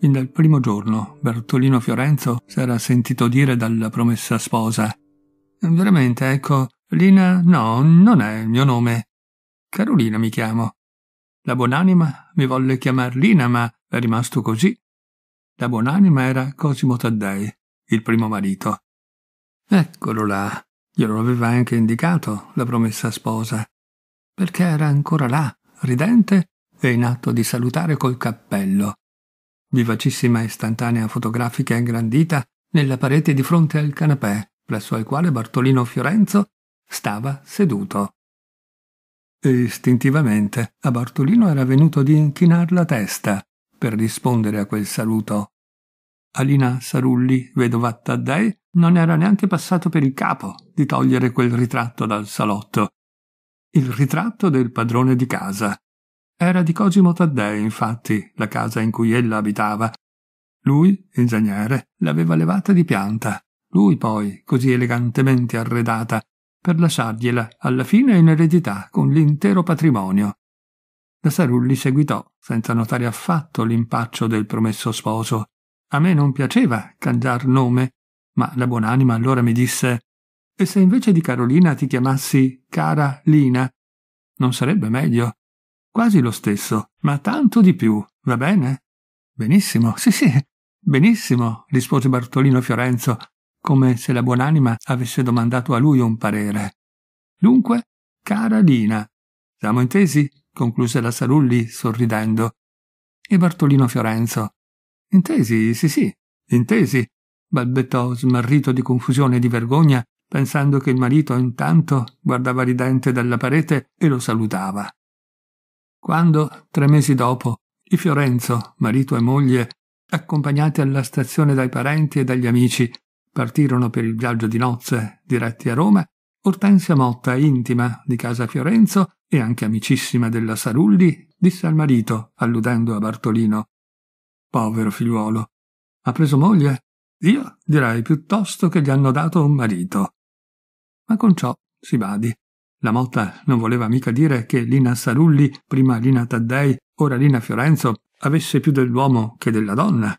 Fin dal primo giorno Bertolino Fiorenzo s'era sentito dire dalla promessa sposa Veramente, ecco, Lina no, non è il mio nome. Carolina mi chiamo. La buonanima mi volle chiamar Lina, ma è rimasto così. La buonanima era Cosimo Taddei, il primo marito. Eccolo là, glielo aveva anche indicato la promessa sposa, perché era ancora là, ridente e in atto di salutare col cappello vivacissima istantanea fotografica ingrandita, nella parete di fronte al canapè, presso al quale Bartolino Fiorenzo stava seduto. E istintivamente a Bartolino era venuto di inchinar la testa per rispondere a quel saluto. Alina Sarulli, vedova Taddei, non era neanche passato per il capo di togliere quel ritratto dal salotto. Il ritratto del padrone di casa, era di Cosimo Taddei, infatti, la casa in cui ella abitava. Lui, ingegnere, l'aveva levata di pianta. Lui poi, così elegantemente arredata, per lasciargliela alla fine in eredità con l'intero patrimonio. La Sarulli seguitò, senza notare affatto l'impaccio del promesso sposo. A me non piaceva cangiar nome, ma la buonanima allora mi disse «E se invece di Carolina ti chiamassi Cara Lina? Non sarebbe meglio?» quasi lo stesso, ma tanto di più, va bene? Benissimo, sì sì, benissimo, rispose Bartolino Fiorenzo, come se la buonanima avesse domandato a lui un parere. Dunque, cara Lina, siamo intesi? concluse la Sarulli sorridendo. E Bartolino Fiorenzo. Intesi, sì sì, intesi, balbettò smarrito di confusione e di vergogna, pensando che il marito intanto guardava ridente dalla parete e lo salutava quando, tre mesi dopo, i Fiorenzo, marito e moglie, accompagnati alla stazione dai parenti e dagli amici, partirono per il viaggio di nozze, diretti a Roma, Ortensia Motta, intima di casa Fiorenzo e anche amicissima della Sarulli, disse al marito, alludendo a Bartolino, Povero figliuolo, ha preso moglie? Io direi piuttosto che gli hanno dato un marito. Ma con ciò, si badi, la Motta non voleva mica dire che Lina Sarulli, prima Lina Taddei, ora Lina Fiorenzo, avesse più dell'uomo che della donna.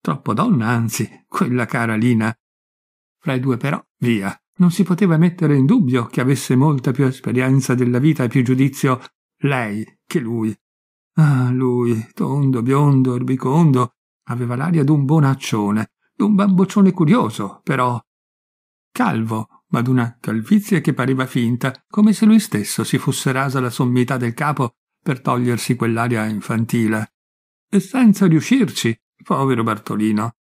Troppo donna, anzi, quella cara Lina. Fra i due però, via, non si poteva mettere in dubbio che avesse molta più esperienza della vita e più giudizio lei che lui. Ah, lui, tondo, biondo, erbicondo, aveva l'aria d'un bonaccione, d'un bamboccione curioso, però calvo, ma d'una calvizie che pareva finta, come se lui stesso si fosse rasa la sommità del capo per togliersi quell'aria infantile. E senza riuscirci, povero Bartolino.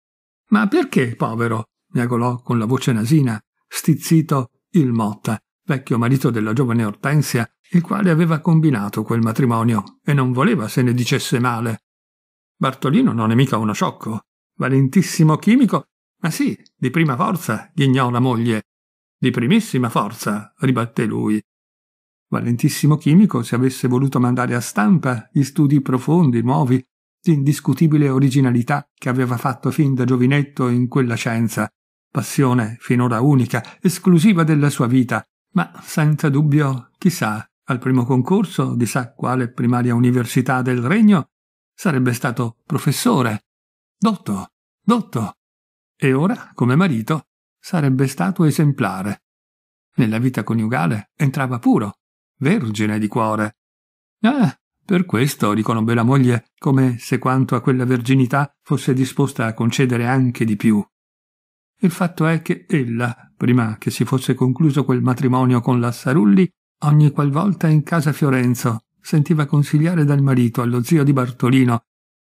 Ma perché, povero? miagolò con la voce nasina, stizzito il Motta, vecchio marito della giovane Ortensia, il quale aveva combinato quel matrimonio e non voleva se ne dicesse male. Bartolino non è mica uno sciocco, valentissimo chimico, ma sì, di prima forza ghignò la moglie, di primissima forza, ribatté lui. Valentissimo chimico, se avesse voluto mandare a stampa gli studi profondi, nuovi, di indiscutibile originalità che aveva fatto fin da giovinetto in quella scienza, passione finora unica, esclusiva della sua vita, ma senza dubbio, chissà, al primo concorso di sa quale primaria università del regno, sarebbe stato professore, dotto, dotto, e ora, come marito, Sarebbe stato esemplare. Nella vita coniugale entrava puro, vergine di cuore. Ah, per questo riconobbe la moglie come se quanto a quella verginità fosse disposta a concedere anche di più. Il fatto è che ella, prima che si fosse concluso quel matrimonio con la Sarulli, ogni qualvolta in casa Fiorenzo sentiva consigliare dal marito allo zio di Bartolino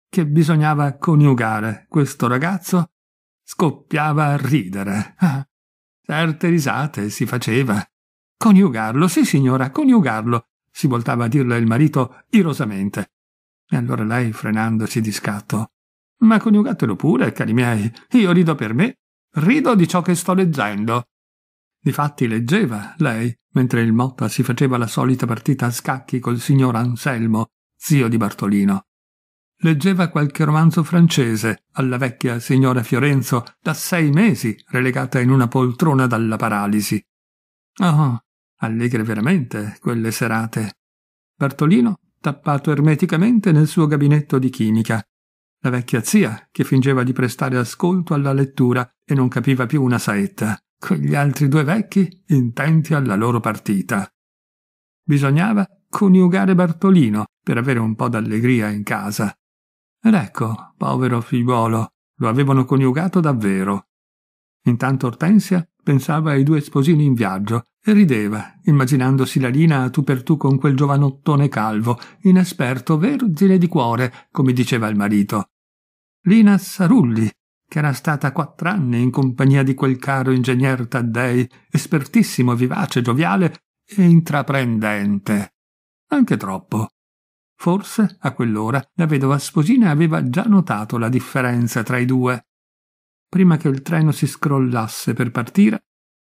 che bisognava coniugare questo ragazzo Scoppiava a ridere. Ah, certe risate si faceva. Coniugarlo, sì signora, coniugarlo, si voltava a dirle il marito irosamente. E allora lei, frenandosi di scatto, ma coniugatelo pure, cari miei, io rido per me, rido di ciò che sto leggendo. Difatti leggeva lei, mentre il Motta si faceva la solita partita a scacchi col signor Anselmo, zio di Bartolino leggeva qualche romanzo francese alla vecchia signora Fiorenzo, da sei mesi relegata in una poltrona dalla paralisi. Oh, allegre veramente quelle serate. Bartolino tappato ermeticamente nel suo gabinetto di chimica. La vecchia zia, che fingeva di prestare ascolto alla lettura e non capiva più una saetta, Quegli altri due vecchi intenti alla loro partita. Bisognava coniugare Bartolino per avere un po' d'allegria in casa. Ed ecco, povero figliuolo, lo avevano coniugato davvero. Intanto Ortensia pensava ai due sposini in viaggio e rideva, immaginandosi la Lina a tu per tu con quel giovanottone calvo, inesperto, vergine di cuore, come diceva il marito. Lina Sarulli, che era stata quattr'anni in compagnia di quel caro ingegner Taddei, espertissimo, vivace, gioviale e intraprendente. Anche troppo. Forse, a quell'ora, la vedova Sposina aveva già notato la differenza tra i due. Prima che il treno si scrollasse per partire,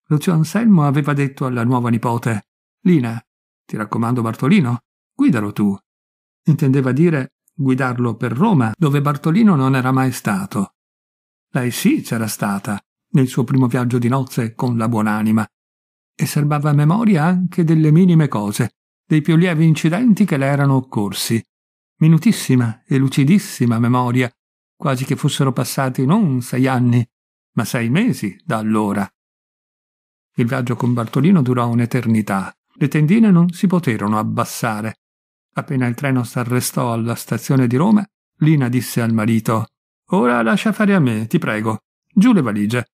lo zio Anselmo aveva detto alla nuova nipote Lina, ti raccomando Bartolino, guidalo tu. Intendeva dire guidarlo per Roma, dove Bartolino non era mai stato. Lei sì c'era stata, nel suo primo viaggio di nozze con la buonanima, e serbava memoria anche delle minime cose, dei più lievi incidenti che le erano occorsi. Minutissima e lucidissima memoria, quasi che fossero passati non sei anni, ma sei mesi da allora. Il viaggio con Bartolino durò un'eternità. Le tendine non si poterono abbassare. Appena il treno s'arrestò alla stazione di Roma, Lina disse al marito Ora lascia fare a me, ti prego. Giù le valigie.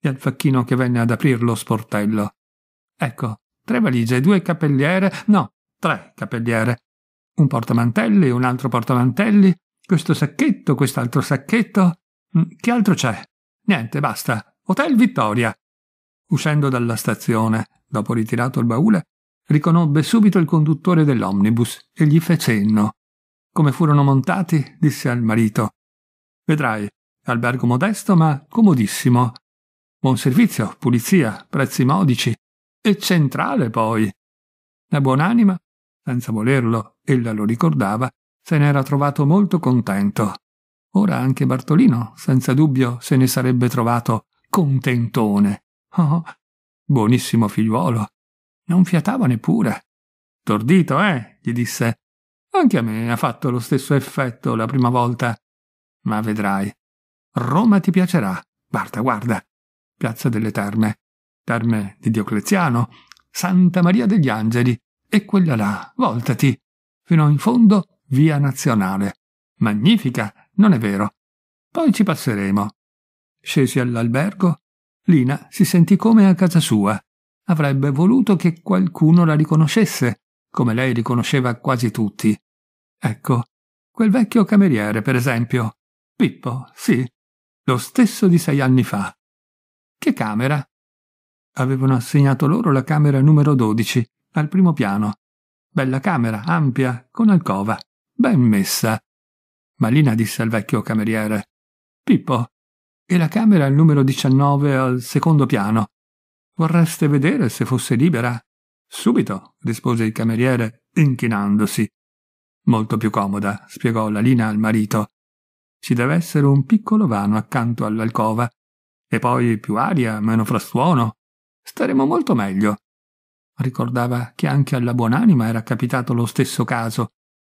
E al facchino che venne ad aprir lo sportello. Ecco, tre valigie, due cappelliere, no, tre capelliere. Un portamantelli, un altro portamantelli, questo sacchetto, quest'altro sacchetto. Mm, che altro c'è? Niente, basta. Hotel Vittoria. Uscendo dalla stazione, dopo ritirato il baule, riconobbe subito il conduttore dell'omnibus e gli fe cenno. Come furono montati, disse al marito. Vedrai, albergo modesto ma comodissimo. Buon servizio, pulizia, prezzi modici. E centrale poi. La buonanima senza volerlo, ella lo ricordava, se n'era trovato molto contento. Ora anche Bartolino, senza dubbio, se ne sarebbe trovato contentone. Oh, buonissimo figliuolo. Non fiatava neppure. Tordito, eh? gli disse. Anche a me ha fatto lo stesso effetto la prima volta. Ma vedrai. Roma ti piacerà. Guarda, guarda. Piazza delle Terme. Terme di Diocleziano. Santa Maria degli Angeli e quella là, voltati, fino in fondo via nazionale. Magnifica, non è vero? Poi ci passeremo. Scesi all'albergo, Lina si sentì come a casa sua. Avrebbe voluto che qualcuno la riconoscesse, come lei riconosceva quasi tutti. Ecco, quel vecchio cameriere, per esempio. Pippo, sì, lo stesso di sei anni fa. Che camera? Avevano assegnato loro la camera numero 12, al primo piano. Bella camera, ampia, con alcova, ben messa. Malina disse al vecchio cameriere: Pippo, e la camera al numero 19 al secondo piano. Vorreste vedere se fosse libera? Subito, rispose il cameriere, inchinandosi. Molto più comoda, spiegò Lina al marito. Ci deve essere un piccolo vano accanto all'alcova. E poi più aria, meno frastuono. Staremo molto meglio. Ricordava che anche alla buonanima era capitato lo stesso caso.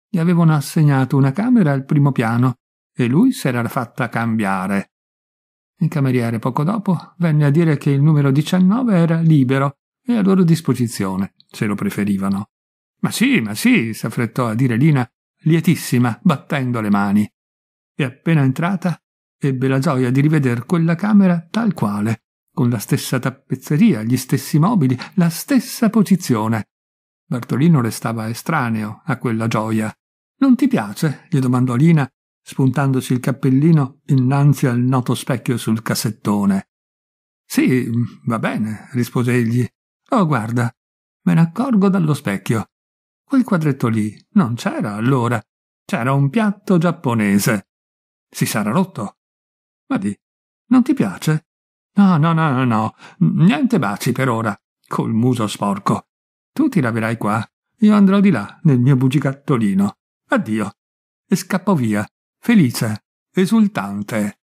Gli avevano assegnato una camera al primo piano e lui s'era fatta cambiare. Il cameriere poco dopo venne a dire che il numero 19 era libero e a loro disposizione, se lo preferivano. Ma sì, ma sì, s'affrettò a dire Lina, lietissima, battendo le mani. E appena entrata, ebbe la gioia di riveder quella camera tal quale, con la stessa tappezzeria, gli stessi mobili, la stessa posizione. Bartolino restava estraneo a quella gioia. Non ti piace? gli domandò Lina, spuntandosi il cappellino innanzi al noto specchio sul cassettone. Sì, va bene, rispose egli. Oh, guarda, me ne accorgo dallo specchio. Quel quadretto lì non c'era allora. C'era un piatto giapponese. Si sarà rotto. Ma di, non ti piace? No, no, no, no, no, niente baci per ora, col muso sporco. Tu ti laverai qua, io andrò di là, nel mio bugigattolino. Addio. E scappò via, felice, esultante.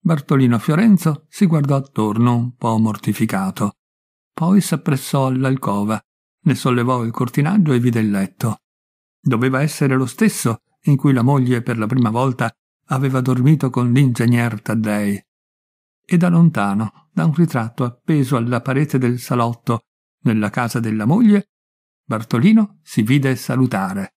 Bartolino Fiorenzo si guardò attorno, un po' mortificato. Poi s'appressò all'alcova, ne sollevò il cortinaggio e vide il letto. Doveva essere lo stesso in cui la moglie per la prima volta aveva dormito con l'ingegner Taddei e da lontano, da un ritratto appeso alla parete del salotto nella casa della moglie, Bartolino si vide salutare.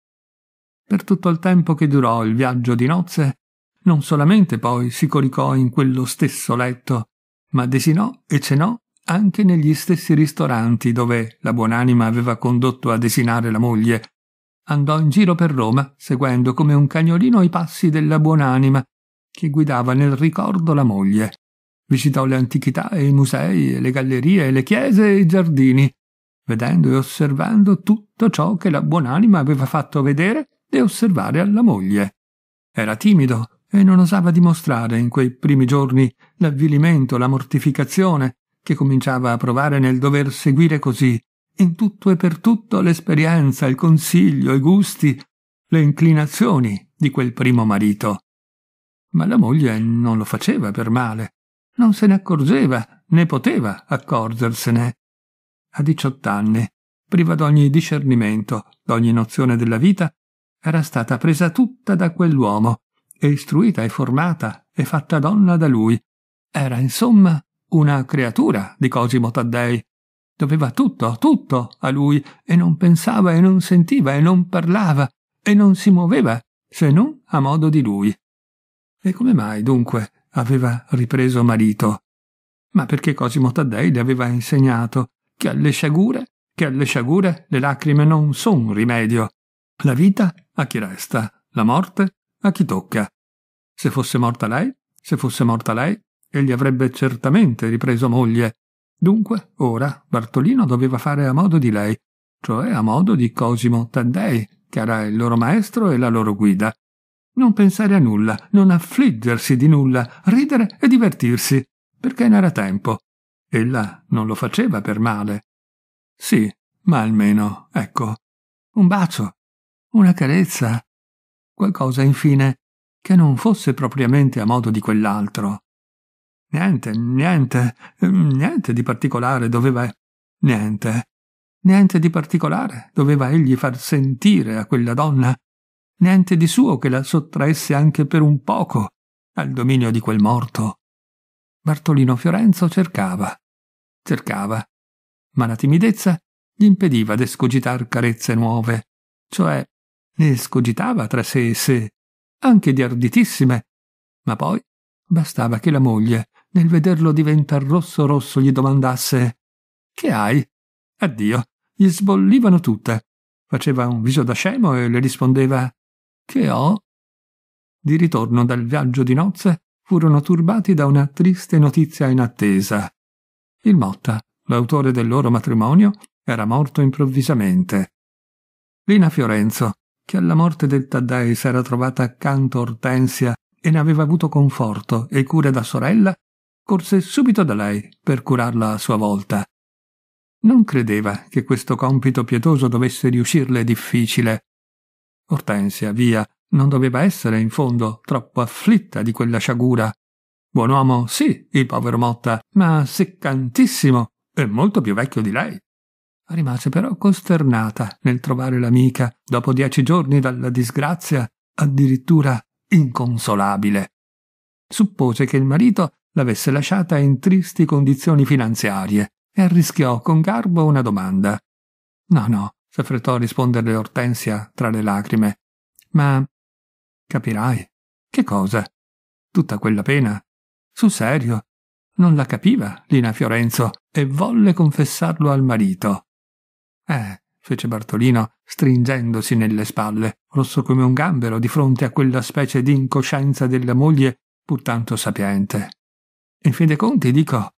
Per tutto il tempo che durò il viaggio di nozze, non solamente poi si coricò in quello stesso letto, ma desinò e cenò anche negli stessi ristoranti dove la buonanima aveva condotto a desinare la moglie. Andò in giro per Roma, seguendo come un cagnolino i passi della buonanima, che guidava nel ricordo la moglie. Visitò le antichità e i musei, e le gallerie, e le chiese e i giardini, vedendo e osservando tutto ciò che la buon'anima aveva fatto vedere e osservare alla moglie. Era timido e non osava dimostrare in quei primi giorni l'avvilimento, la mortificazione che cominciava a provare nel dover seguire così, in tutto e per tutto, l'esperienza, il consiglio, i gusti, le inclinazioni di quel primo marito. Ma la moglie non lo faceva per male, non se ne accorgeva né poteva accorgersene. A diciott'anni, priva d'ogni discernimento, d'ogni nozione della vita, era stata presa tutta da quell'uomo, e istruita e formata e fatta donna da lui. Era, insomma, una creatura di Cosimo Taddei. Doveva tutto, tutto a lui, e non pensava e non sentiva e non parlava e non si muoveva, se non a modo di lui. E come mai, dunque, aveva ripreso marito, ma perché Cosimo Taddei le aveva insegnato che alle sciagure, che alle sciagure le lacrime non son rimedio. La vita a chi resta, la morte a chi tocca. Se fosse morta lei, se fosse morta lei, egli avrebbe certamente ripreso moglie. Dunque, ora, Bartolino doveva fare a modo di lei, cioè a modo di Cosimo Taddei, che era il loro maestro e la loro guida. Non pensare a nulla, non affliggersi di nulla, ridere e divertirsi, perché era tempo. Ella non lo faceva per male. Sì, ma almeno, ecco, un bacio, una carezza, qualcosa infine che non fosse propriamente a modo di quell'altro. Niente, niente, mm, niente di particolare doveva... Niente, niente di particolare doveva egli far sentire a quella donna niente di suo che la sottraesse anche per un poco al dominio di quel morto. Bartolino Fiorenzo cercava, cercava, ma la timidezza gli impediva d'escogitar carezze nuove, cioè ne escogitava tra sé e sé, anche di arditissime, ma poi bastava che la moglie, nel vederlo diventar rosso rosso, gli domandasse Che hai? Addio, gli sbollivano tutte. Faceva un viso da scemo e le rispondeva che ho. Di ritorno dal viaggio di nozze furono turbati da una triste notizia inattesa. Il Motta, l'autore del loro matrimonio, era morto improvvisamente. Lina Fiorenzo, che alla morte del Taddei s'era trovata accanto Ortensia e ne aveva avuto conforto e cure da sorella, corse subito da lei per curarla a sua volta. Non credeva che questo compito pietoso dovesse riuscirle difficile, Ortensia, via, non doveva essere in fondo troppo afflitta di quella sciagura. Buon uomo, sì, il povero Motta, ma seccantissimo e molto più vecchio di lei. Rimase però costernata nel trovare l'amica, dopo dieci giorni dalla disgrazia, addirittura inconsolabile. Suppose che il marito l'avesse lasciata in tristi condizioni finanziarie e arrischiò con garbo una domanda. No, no, s'affrettò a risponderle Ortensia tra le lacrime. Ma capirai. Che cosa? Tutta quella pena? Sul serio? Non la capiva Lina Fiorenzo e volle confessarlo al marito. Eh, fece Bartolino, stringendosi nelle spalle, rosso come un gambero di fronte a quella specie di incoscienza della moglie pur tanto sapiente. In fin dei conti dico,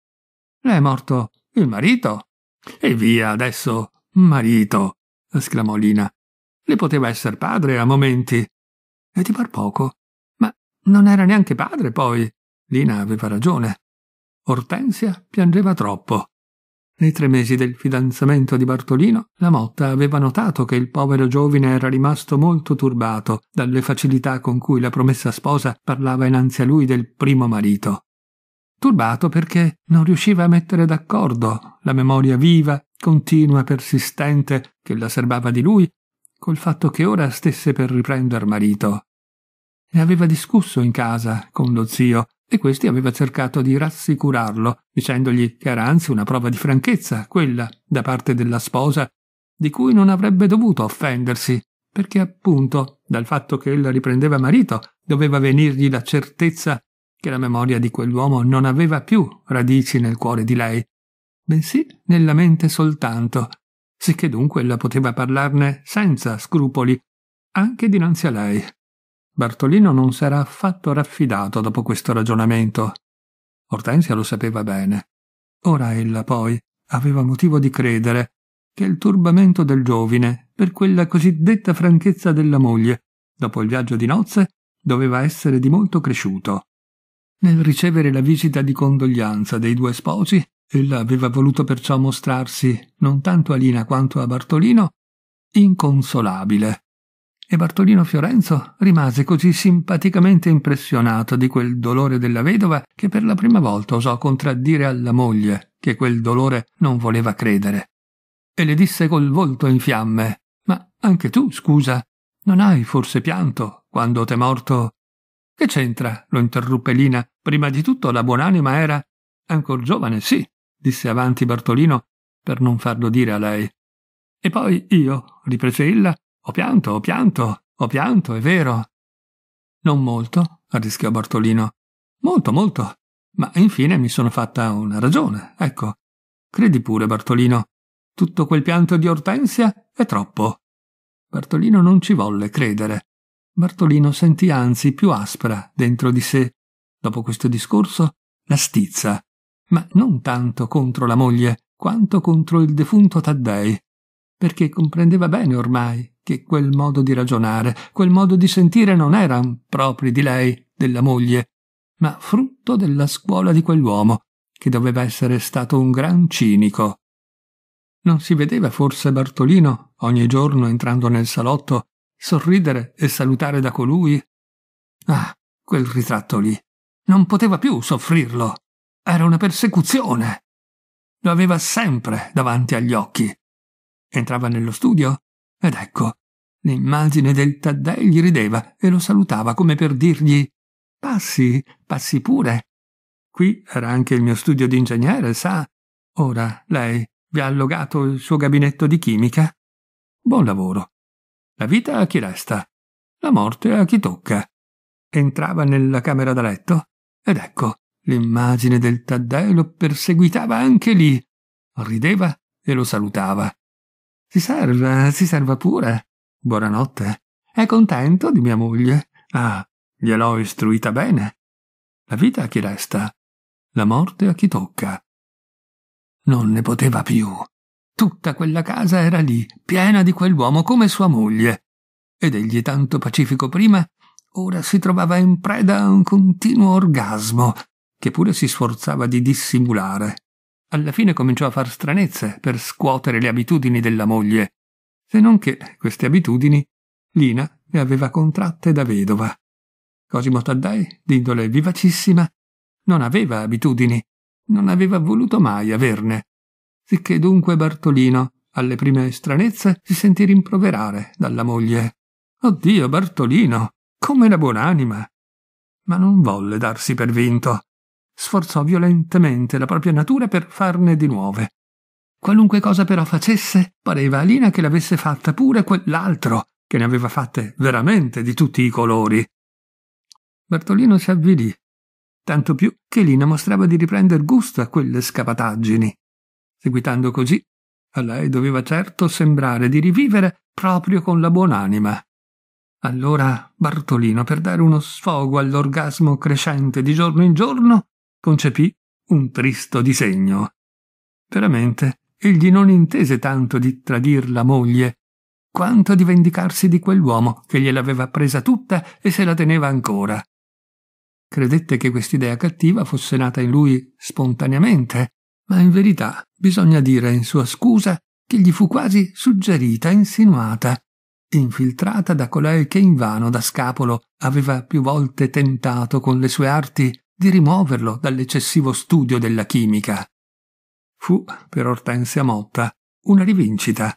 le è morto il marito? E via adesso, marito, esclamò Lina. Le poteva essere padre a momenti. E ti par poco. Ma non era neanche padre poi. Lina aveva ragione. Ortensia piangeva troppo. Nei tre mesi del fidanzamento di Bartolino, la Motta aveva notato che il povero giovine era rimasto molto turbato dalle facilità con cui la promessa sposa parlava innanzi a lui del primo marito. Turbato perché non riusciva a mettere d'accordo la memoria viva continua, persistente, che la serbava di lui, col fatto che ora stesse per riprender marito. Ne aveva discusso in casa con lo zio e questi aveva cercato di rassicurarlo, dicendogli che era anzi una prova di franchezza, quella, da parte della sposa, di cui non avrebbe dovuto offendersi, perché appunto dal fatto che ella riprendeva marito doveva venirgli la certezza che la memoria di quell'uomo non aveva più radici nel cuore di lei bensì nella mente soltanto, sicché dunque ella poteva parlarne senza scrupoli, anche dinanzi a lei. Bartolino non s'era affatto raffidato dopo questo ragionamento. Ortensia lo sapeva bene. Ora ella poi aveva motivo di credere che il turbamento del giovine per quella cosiddetta franchezza della moglie, dopo il viaggio di nozze, doveva essere di molto cresciuto. Nel ricevere la visita di condoglianza dei due sposi, Ella aveva voluto perciò mostrarsi, non tanto a Lina quanto a Bartolino, inconsolabile. E Bartolino Fiorenzo rimase così simpaticamente impressionato di quel dolore della vedova che per la prima volta osò contraddire alla moglie che quel dolore non voleva credere. E le disse col volto in fiamme: Ma anche tu, scusa, non hai forse pianto quando t'è morto? Che c'entra? lo interruppe Lina. Prima di tutto la buon'anima era ancor giovane, sì, disse avanti Bartolino per non farlo dire a lei. E poi io, riprese ella, ho pianto, ho pianto, ho pianto, è vero. Non molto, arrischiò Bartolino. Molto, molto. Ma infine mi sono fatta una ragione, ecco. Credi pure, Bartolino. Tutto quel pianto di Ortensia è troppo. Bartolino non ci volle credere. Bartolino sentì anzi più aspra dentro di sé, dopo questo discorso, la stizza ma non tanto contro la moglie quanto contro il defunto Taddei, perché comprendeva bene ormai che quel modo di ragionare, quel modo di sentire non eran propri di lei, della moglie, ma frutto della scuola di quell'uomo, che doveva essere stato un gran cinico. Non si vedeva forse Bartolino, ogni giorno entrando nel salotto, sorridere e salutare da colui? Ah, quel ritratto lì. Non poteva più soffrirlo. Era una persecuzione. Lo aveva sempre davanti agli occhi. Entrava nello studio ed ecco, l'immagine del Taddei gli rideva e lo salutava come per dirgli «Passi, passi pure». Qui era anche il mio studio di ingegnere, sa? Ora lei vi ha allogato il suo gabinetto di chimica? Buon lavoro. La vita a chi resta, la morte a chi tocca. Entrava nella camera da letto ed ecco, L'immagine del Taddei lo perseguitava anche lì. Rideva e lo salutava. Si serva, si serva pure. Buonanotte. È contento di mia moglie. Ah, gliel'ho istruita bene. La vita a chi resta, la morte a chi tocca. Non ne poteva più. Tutta quella casa era lì, piena di quell'uomo come sua moglie. Ed egli, tanto pacifico prima, ora si trovava in preda a un continuo orgasmo, che pure si sforzava di dissimulare. Alla fine cominciò a far stranezze per scuotere le abitudini della moglie, se non che queste abitudini Lina le aveva contratte da vedova. Cosimo Taddei, d'indole vivacissima, non aveva abitudini, non aveva voluto mai averne, sicché dunque Bartolino, alle prime stranezze, si sentì rimproverare dalla moglie. Oddio, Bartolino, come la buon'anima! Ma non volle darsi per vinto sforzò violentemente la propria natura per farne di nuove. Qualunque cosa però facesse, pareva a Lina che l'avesse fatta pure quell'altro, che ne aveva fatte veramente di tutti i colori. Bartolino si avvilì, tanto più che Lina mostrava di riprender gusto a quelle scapataggini. Seguitando così, a lei doveva certo sembrare di rivivere proprio con la buonanima. Allora Bartolino, per dare uno sfogo all'orgasmo crescente di giorno in giorno, concepì un tristo disegno. Veramente, egli non intese tanto di tradir la moglie, quanto di vendicarsi di quell'uomo che gliel'aveva presa tutta e se la teneva ancora. Credette che quest'idea cattiva fosse nata in lui spontaneamente, ma in verità bisogna dire in sua scusa che gli fu quasi suggerita, insinuata, infiltrata da colei che invano da scapolo aveva più volte tentato con le sue arti di rimuoverlo dall'eccessivo studio della chimica. Fu, per Ortensia Motta, una rivincita.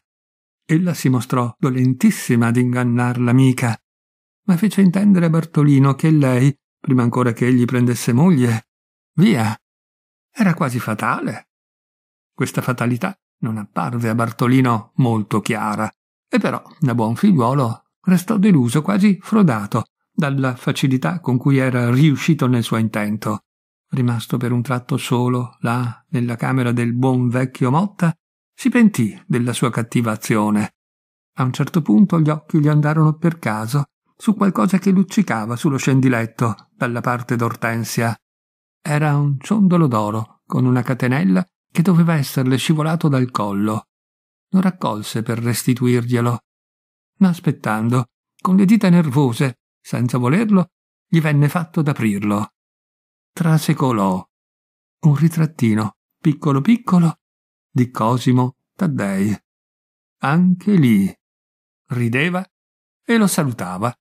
Ella si mostrò dolentissima ad ingannar l'amica, ma fece intendere a Bartolino che lei, prima ancora che egli prendesse moglie, via, era quasi fatale. Questa fatalità non apparve a Bartolino molto chiara, e però da buon figliuolo restò deluso, quasi frodato, dalla facilità con cui era riuscito nel suo intento. Rimasto per un tratto solo, là, nella camera del buon vecchio Motta, si pentì della sua cattiva azione. A un certo punto gli occhi gli andarono per caso su qualcosa che luccicava sullo scendiletto dalla parte d'Ortensia. Era un ciondolo d'oro con una catenella che doveva esserle scivolato dal collo. Lo raccolse per restituirglielo, ma aspettando, con le dita nervose, senza volerlo, gli venne fatto d'aprirlo. Trasecolò un ritrattino, piccolo piccolo, di Cosimo Taddei. Anche lì rideva e lo salutava